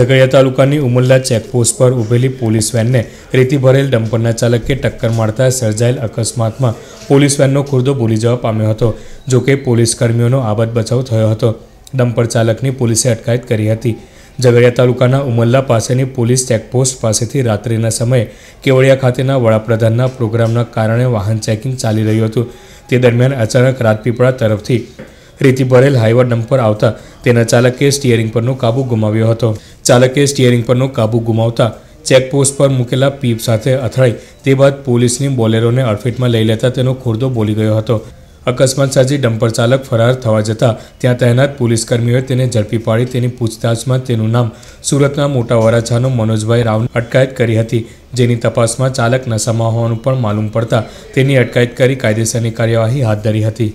ઝઘડિયા તાલુકાની ઉમરલા ચેકપોસ્ટ પર ઊભેલી પોલીસ વેનને રેતી ભરેલ ડમ્પરના ચાલકે ટક્કર મારતા સર્જાયેલ અકસ્માતમાં પોલીસ વેનનો ખુરદો ભૂલી જવા પામ્યો હતો જોકે પોલીસ કર્મીઓનો આબાદ બચાવ થયો હતો ડમ્પર ચાલકની પોલીસે અટકાયત કરી હતી ઝઘડિયા તાલુકાના ઉમલ્લા પાસેની પોલીસ ચેકપોસ્ટ પાસેથી રાત્રિના સમયે કેવડિયા ખાતેના વડાપ્રધાનના પ્રોગ્રામના કારણે વાહન ચેકિંગ ચાલી રહ્યું હતું તે દરમિયાન અચાનક રાજપીપળા તરફથી રેતી ભરેલ હાઈવા ડમ્પર આવતા તેના ચાલકે સ્ટીયરિંગ પરનો કાબુ ગુમાવ્યો હતો ચાલકે સ્ટિયરિંગ પરનો કાબુ ગુમાવતા ચેકપોસ્ટ પર મૂકેલા પીપ સાથે અથડાઈ તે બાદ પોલીસની બોલેરોને અડફેટમાં લઈ લેતા તેનો ખુરદો બોલી ગયો હતો અકસ્માત સાજી ડમ્પર ચાલક ફરાર થવા જતાં ત્યાં તહેનાત પોલીસકર્મીઓએ તેને ઝડપી પાડી તેની પૂછતાછમાં તેનું નામ સુરતના મોટા વરાછાનો મનોજભાઈ રાવની અટકાયત કરી હતી જેની તપાસમાં ચાલક નશામાં હોવાનું પણ માલુમ પડતા તેની અટકાયત કરી કાયદેસરની કાર્યવાહી હાથ ધરી હતી